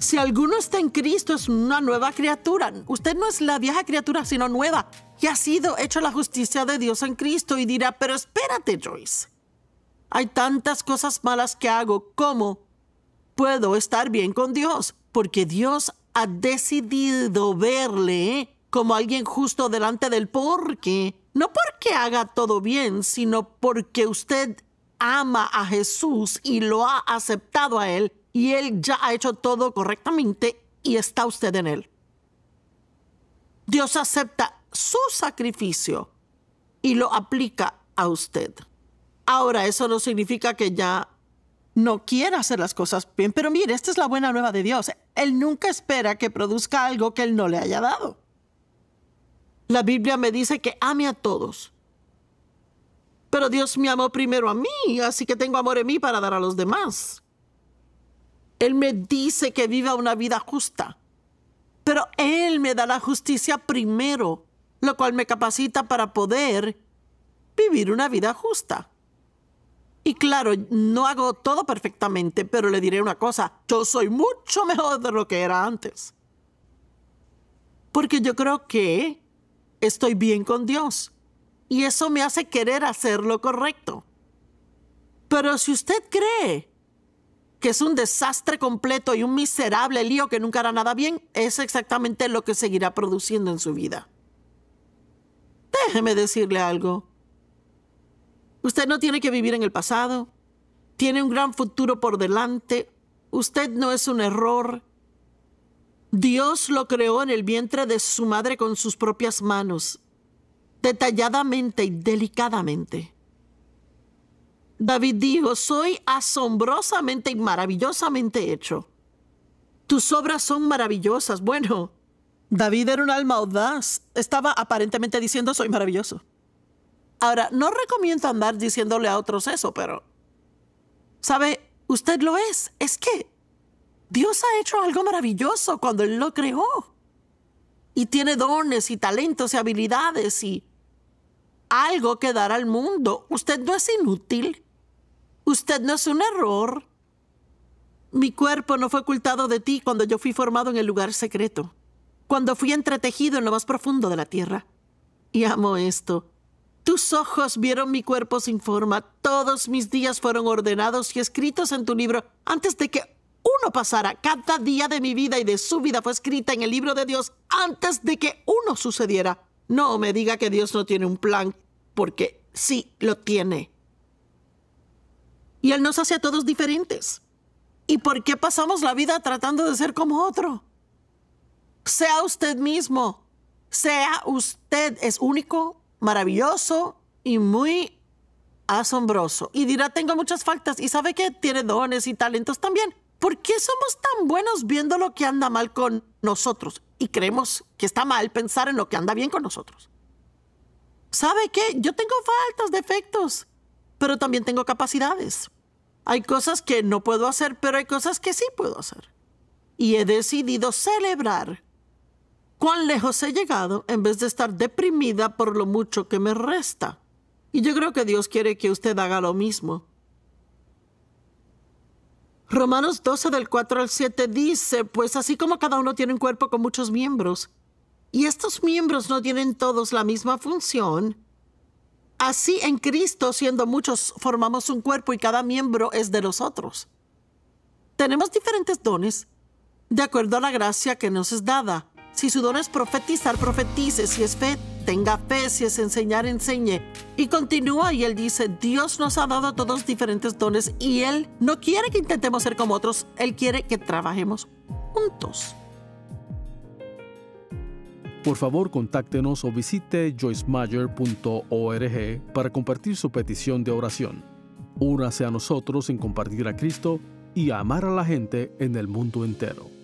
Si alguno está en Cristo es una nueva criatura. Usted no es la vieja criatura, sino nueva. Y ha sido hecho la justicia de Dios en Cristo y dirá, pero espérate, Joyce. Hay tantas cosas malas que hago. ¿Cómo puedo estar bien con Dios? Porque Dios ha decidido verle como alguien justo delante del porque. No porque haga todo bien, sino porque usted ama a Jesús y lo ha aceptado a Él y Él ya ha hecho todo correctamente y está usted en Él. Dios acepta su sacrificio y lo aplica a usted. Ahora, eso no significa que ya no quiera hacer las cosas bien, pero mire, esta es la buena nueva de Dios. Él nunca espera que produzca algo que Él no le haya dado. La Biblia me dice que ame a todos. Pero Dios me amó primero a mí, así que tengo amor en mí para dar a los demás. Él me dice que viva una vida justa, pero Él me da la justicia primero, lo cual me capacita para poder vivir una vida justa. Y claro, no hago todo perfectamente, pero le diré una cosa, yo soy mucho mejor de lo que era antes. Porque yo creo que estoy bien con Dios y eso me hace querer hacer lo correcto. Pero si usted cree que es un desastre completo y un miserable lío que nunca hará nada bien, es exactamente lo que seguirá produciendo en su vida. Déjeme decirle algo. Usted no tiene que vivir en el pasado. Tiene un gran futuro por delante. Usted no es un error. Dios lo creó en el vientre de su madre con sus propias manos, detalladamente y delicadamente. David dijo, soy asombrosamente y maravillosamente hecho. Tus obras son maravillosas. Bueno, David era un alma audaz. Estaba aparentemente diciendo, soy maravilloso. Ahora, no recomiendo andar diciéndole a otros eso, pero... ¿Sabe? Usted lo es. Es que Dios ha hecho algo maravilloso cuando Él lo creó. Y tiene dones y talentos y habilidades y algo que dar al mundo. Usted no es inútil. Usted no es un error. Mi cuerpo no fue ocultado de ti cuando yo fui formado en el lugar secreto, cuando fui entretejido en lo más profundo de la tierra. Y amo esto. Tus ojos vieron mi cuerpo sin forma. Todos mis días fueron ordenados y escritos en tu libro antes de que uno pasara. Cada día de mi vida y de su vida fue escrita en el libro de Dios antes de que uno sucediera. No me diga que Dios no tiene un plan, porque sí lo tiene. Y Él nos hace a todos diferentes. ¿Y por qué pasamos la vida tratando de ser como otro? Sea usted mismo. Sea usted. Es único, maravilloso y muy asombroso. Y dirá, tengo muchas faltas. Y sabe que tiene dones y talentos también. ¿Por qué somos tan buenos viendo lo que anda mal con nosotros? Y creemos que está mal pensar en lo que anda bien con nosotros. ¿Sabe qué? Yo tengo faltas, defectos pero también tengo capacidades. Hay cosas que no puedo hacer, pero hay cosas que sí puedo hacer. Y he decidido celebrar cuán lejos he llegado en vez de estar deprimida por lo mucho que me resta. Y yo creo que Dios quiere que usted haga lo mismo. Romanos 12 del 4 al 7 dice, pues así como cada uno tiene un cuerpo con muchos miembros, y estos miembros no tienen todos la misma función, Así en Cristo, siendo muchos, formamos un cuerpo y cada miembro es de los otros. Tenemos diferentes dones, de acuerdo a la gracia que nos es dada. Si su don es profetizar, profetice. Si es fe, tenga fe. Si es enseñar, enseñe. Y continúa y él dice, Dios nos ha dado todos diferentes dones y él no quiere que intentemos ser como otros, él quiere que trabajemos juntos. Por favor, contáctenos o visite joycemayer.org para compartir su petición de oración. Únase a nosotros en compartir a Cristo y amar a la gente en el mundo entero.